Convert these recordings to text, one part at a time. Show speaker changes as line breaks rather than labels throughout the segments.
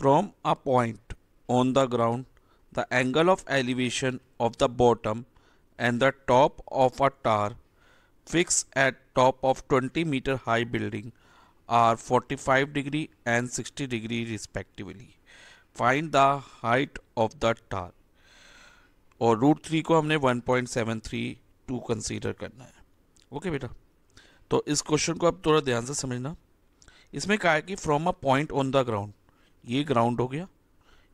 From a point on the ground, the angle of elevation of the bottom and the top of a tower fixed at top of 20 meter high building are 45 degree and 60 degree respectively. Find the height of the tower. और root three को हमने 1.732 consider करना है okay okay, बेटा तो इस question को आप थोड़ा ध्यान से समझना इसमें कहा है कि from a point on the ground ये ग्राउंड हो गया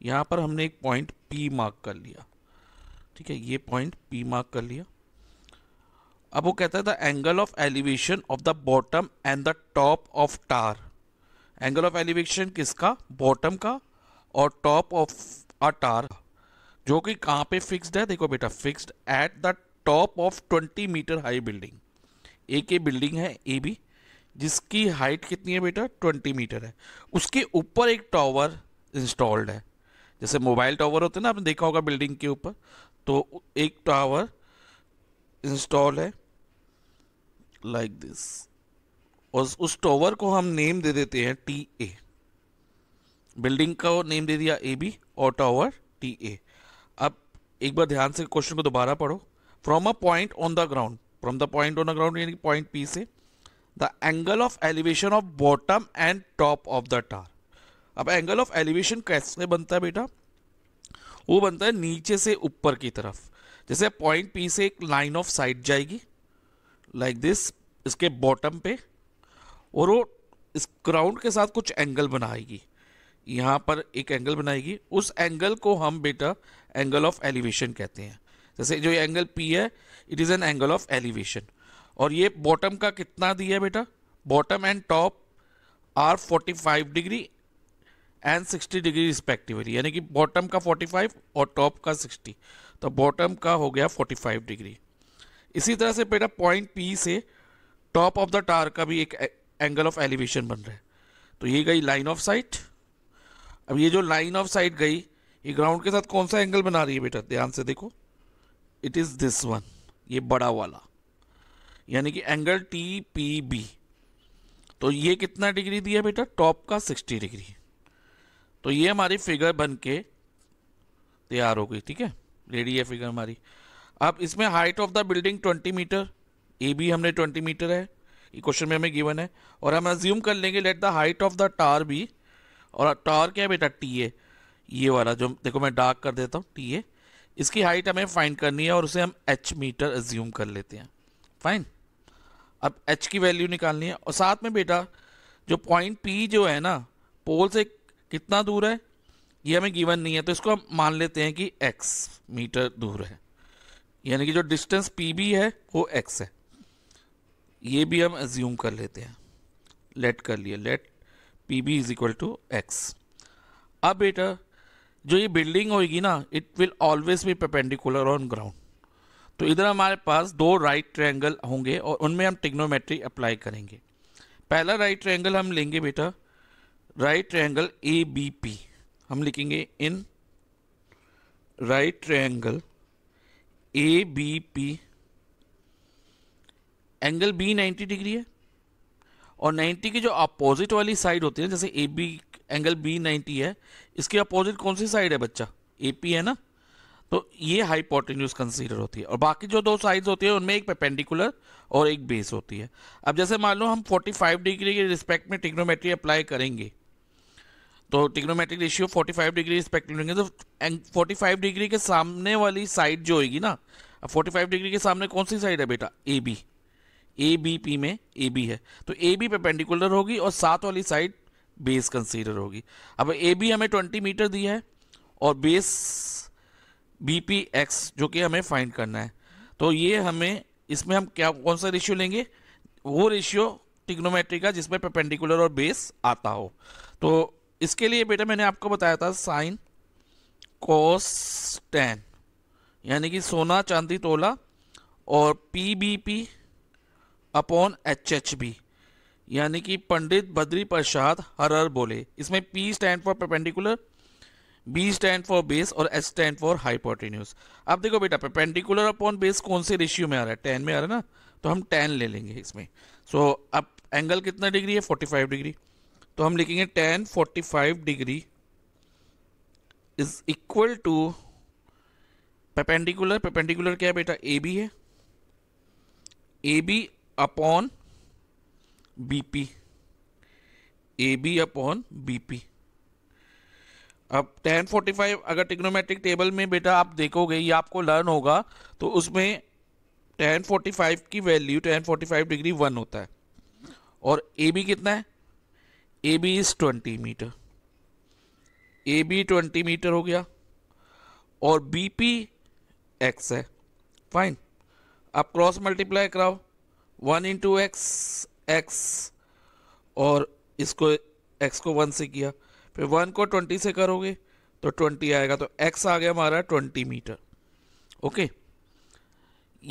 यहाँ पर हमने एक पॉइंट पी मार्क कर लिया ठीक है ये पॉइंट पी मार्क कर लिया अब वो कहता है the angle of elevation of the bottom and the top of tower angle of elevation किसका बॉटम का और टॉप ऑफ अ टार जो कि कहाँ पे फिक्स्ड है देखो बेटा fixed at the top of 20 meter high building एक ये बिल्डिंग है ए बी जिसकी हाइट कितनी है बेटा ट्वेंटी मीटर है उसके ऊपर एक टावर इंस्टॉल्ड है जैसे मोबाइल टावर होते हैं ना आपने देखा होगा बिल्डिंग के ऊपर तो एक टावर इंस्टॉल है लाइक like दिस और उस टावर को हम नेम दे देते हैं टी ए बिल्डिंग का नेम दे दिया ए बी और टावर टी ए अब एक बार ध्यान से क्वेश्चन को दोबारा पढ़ो from a point on the ground from the point on the ground यानी पॉइंट पी से the angle of elevation of bottom and top of the tower अब एंगल ऑफ एलिवेशन कैसे बनता है बेटा वो बनता है नीचे से ऊपर की तरफ जैसे पॉइंट पी से एक लाइन ऑफ साइट जाएगी लाइक like दिस इसके बॉटम पे और वो इस ग्राउंड के साथ कुछ एंगल बनाएगी यहाँ पर एक एंगल बनाएगी उस एंगल को हम बेटा एंगल ऑफ एलिवेशन कहते हैं जैसे जो ये एंगल पी है it is an angle of elevation और ये बॉटम का कितना दिया बेटा bottom and top are 45 degree and 60 degree respectively यानी कि बॉटम का 45 और टॉप का 60 तो बॉटम का हो गया 45 डिग्री इसी तरह से बेटा पॉइंट पी से टॉप ऑफ द टार का भी एक एंगल ऑफ एलिवेशन बन रहा है तो ये गई लाइन ऑफ साइट अब ये जो लाइन ऑफ साइट गई ये ग्राउंड के साथ कौन सा एंगल बना रही है बेटा ध्यान से देखो इट इज़ दिस वन ये बड़ा वाला यानी कि एंगल टी पी बी तो ये कितना डिग्री दिया बेटा टॉप का 60 डिग्री तो ये हमारी फिगर बन के तैयार हो गई ठीक है रेडी है फिगर हमारी अब इसमें height of the building 20 meter A B हमने 20 मीटर है ये क्वेश्चन में हमें गिवन है और हम एज्यूम कर लेंगे let the height of the tower be और टार क्या है बेटा टी ए ये वाला जो देखो मैं डार्क कर देता हूँ टी ए इसकी हाइट हमें फाइंड करनी है और उसे हम एच मीटर एज्यूम कर लेते हैं फाइन अब एच की वैल्यू निकालनी है और साथ में बेटा जो पॉइंट पी जो है ना पोल से कितना दूर है ये हमें गिवन नहीं है तो इसको हम मान लेते हैं कि एक्स मीटर दूर है यानी कि जो डिस्टेंस पी बी है वो एक्स है ये भी हम एज्यूम कर लेते हैं लेट कर लिए let P B is equal to X अब बेटा जो ये बिल्डिंग होगी ना it will always be perpendicular on ground तो इधर हमारे पास दो राइट ट्रायंगल होंगे और उनमें हम टिग्नोमेट्री अप्लाई करेंगे पहला राइट ट्रायंगल हम लेंगे बेटा right triangle A B P हम लिखेंगे in right triangle A B P angle B 90 degree है और 90 की जो अपोजिट वाली साइड होती है जैसे ए बी एंगल बी 90 है इसके अपोजिट कौन सी साइड है बच्चा ए पी है ना तो ये हाइपोटेन्यूज कंसीडर होती है और बाकी जो दो साइड होती है उनमें एक पेपेंडिकुलर और एक बेस होती है अब जैसे मान लो हम 45 डिग्री के रिस्पेक्ट में टिग्नोमेट्री अप्लाई करेंगे तो टिग्नोमेट्रिक रेशियो 45 डिग्री रिस्पेक्ट में लेंगे तो 45 डिग्री के सामने वाली साइड जो होगी ना अब फोर्टी डिग्री के सामने कौन सी साइड है बेटा A B A B P में ए बी है तो ए बी पेपेंडिकुलर होगी और साथ वाली साइड बेस कंसीडर होगी अब ए बी हमें 20 मीटर दिया है और बेस बी पी एक्स जो कि हमें फाइंड करना है तो ये हमें इसमें हम क्या कौन सा रेशियो लेंगे वो रेशियो टिग्नोमेट्री का जिसमें पेपेंडिकुलर और बेस आता हो तो इसके लिए बेटा मैंने आपको बताया था साइन कोस टेन यानी कि सोना चांदी तोला और P B P upon H H B यानी कि पंडित बद्री प्रसाद हर हर बोले इसमें P stand for perpendicular B stand for base और एस स्टैंड फॉर हाइपोटेन्यूज अब देखो बेटा परपेंडिकुलर अपॉन बेस कौन से रेशियो में आ रहा है टेन में आ रहा है ना तो हम टेन ले लेंगे इसमें सो so, अब एंगल कितना डिग्री है फोर्टी फाइव डिग्री तो हम लिखेंगे tan forty five degree is equal to perpendicular perpendicular क्या है बेटा ए बी है A B upon B P A B upon B P अब टेन फोर्टी फाइव अगर टिग्नोमेट्रिक टेबल में बेटा आप देखोगे या आपको लर्न होगा तो उसमें टेन फोर्टी फाइव की value tan forty five degree one होता है और ए बी कितना है A B is twenty metre A B twenty metre हो गया और बी पी एक्स है फाइन आप क्रॉस मल्टीप्लाई कराओ वन इंटू एक्स एक्स और इसको एक्स को वन से किया फिर वन को ट्वेंटी से करोगे तो ट्वेंटी आएगा तो एक्स आ गया हमारा ट्वेंटी मीटर ओके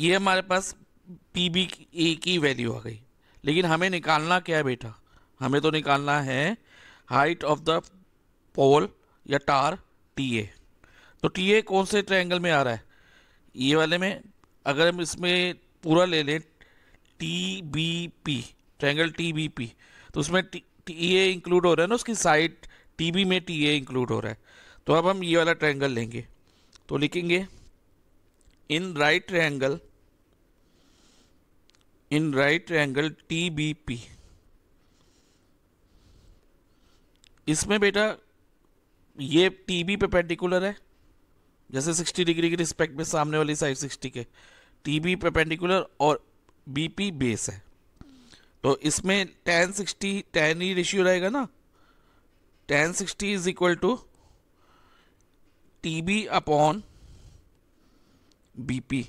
ये हमारे पास पी बी ए की वैल्यू आ गई लेकिन हमें निकालना क्या है बेटा हमें तो निकालना है हाइट ऑफ द पोल या टार टी ए तो टी ए कौन से ट्रायंगल में आ रहा है ये वाले में अगर हम इसमें पूरा ले लें T B P triangle T B P तो उसमें टी, ए इंक्लूड हो रहा है ना उसकी साइड टीबी में टी ए इंक्लूड हो रहा है तो अब हम ये वाला ट्रायंगल लेंगे तो लिखेंगे in right triangle in right triangle T B P इसमें बेटा ये टी बी पे पेंडिकुलर है जैसे 60 डिग्री के रिस्पेक्ट में सामने वाली साइड 60 के टी बी पे पेंडिकुलर और बी पी बेस है तो इसमें टेन सिक्सटी टेन ही रेशियो रहेगा ना tan 60 is equal to TB upon BP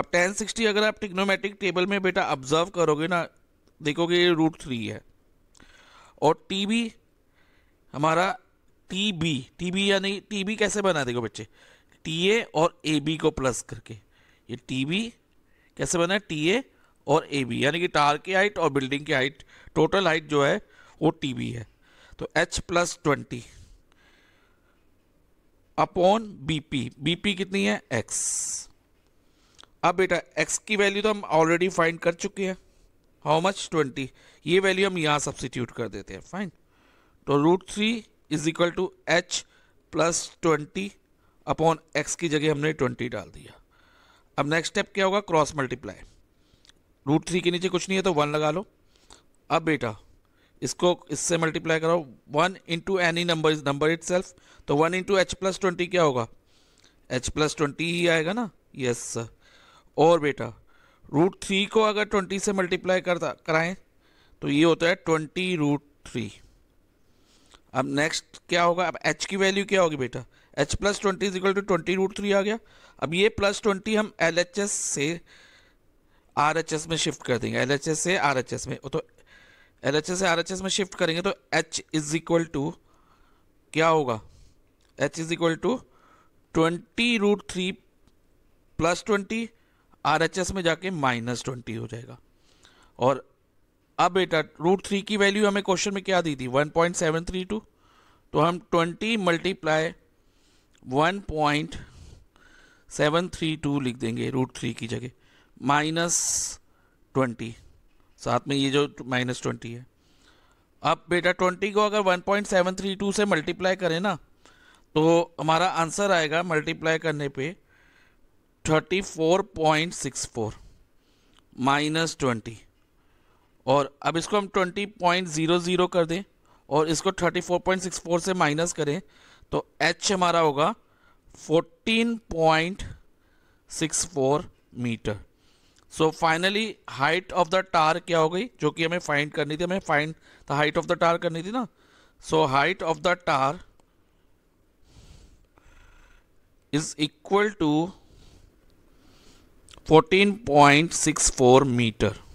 अब tan 60 अगर आप टिग्नोमेटिक टेबल में बेटा ऑब्जर्व करोगे ना देखोगे ये रूट थ्री है और TB हमारा TB TB यानी TB कैसे बना देखो बच्चे TA और AB को प्लस करके ये TB कैसे बना है TA और AB यानी कि टार की हाइट और बिल्डिंग की हाइट टोटल हाइट जो है वो टी है तो H plus twenty upon BP BP कितनी है एक्स अब बेटा एक्स की वैल्यू तो हम ऑलरेडी फाइंड कर चुके हैं हाउ मच ट्वेंटी ये वैल्यू हम यहाँ सब्सिट्यूट कर देते हैं फाइन तो root three is equal to H plus twenty upon X की जगह हमने ट्वेंटी डाल दिया अब नेक्स्ट स्टेप क्या होगा क्रॉस मल्टीप्लाई रूट थ्री के नीचे कुछ नहीं है तो वन लगा लो अब बेटा इसको इससे मल्टीप्लाई करो one into any number is number it तो one into H plus twenty क्या होगा एच प्लस ट्वेंटी ही आएगा ना यस सर और बेटा रूट थ्री को अगर ट्वेंटी से मल्टीप्लाई करता कराएं तो ये होता है ट्वेंटी रूट थ्री अब नेक्स्ट क्या होगा अब एच की वैल्यू क्या होगी बेटा H plus twenty is equal to twenty root three आ गया अब ये प्लस ट्वेंटी हम एल एच एस से आर एच एस में शिफ्ट कर देंगे एल एच एस से आर एच एस में तो एल से आर में शिफ्ट करेंगे तो एच इज इक्वल टू क्या होगा H is equal to twenty root three plus twenty R H S में जाके माइनस ट्वेंटी हो जाएगा और अब बेटा रूट थ्री की वैल्यू हमें क्वेश्चन में क्या दी थी one point seven three two तो हम twenty multiply one point seven three two लिख देंगे रूट थ्री की जगह माइनस ट्वेंटी साथ में ये जो माइनस ट्वेंटी है अब बेटा ट्वेंटी को अगर one point seven three two से मल्टीप्लाई करें ना तो हमारा आंसर आएगा मल्टीप्लाई करने पे thirty four point six four minus twenty और अब इसको हम ट्वेंटी पॉइंट ज़ीरो ज़ीरो कर दें और इसको thirty four point six four से माइनस करें तो एच हमारा होगा fourteen point six four metre so finally height of the tower क्या हो गई जो कि हमें फाइंड करनी थी हमें find the height of the tower करनी थी ना so height of the tower is equal to 14.64 metre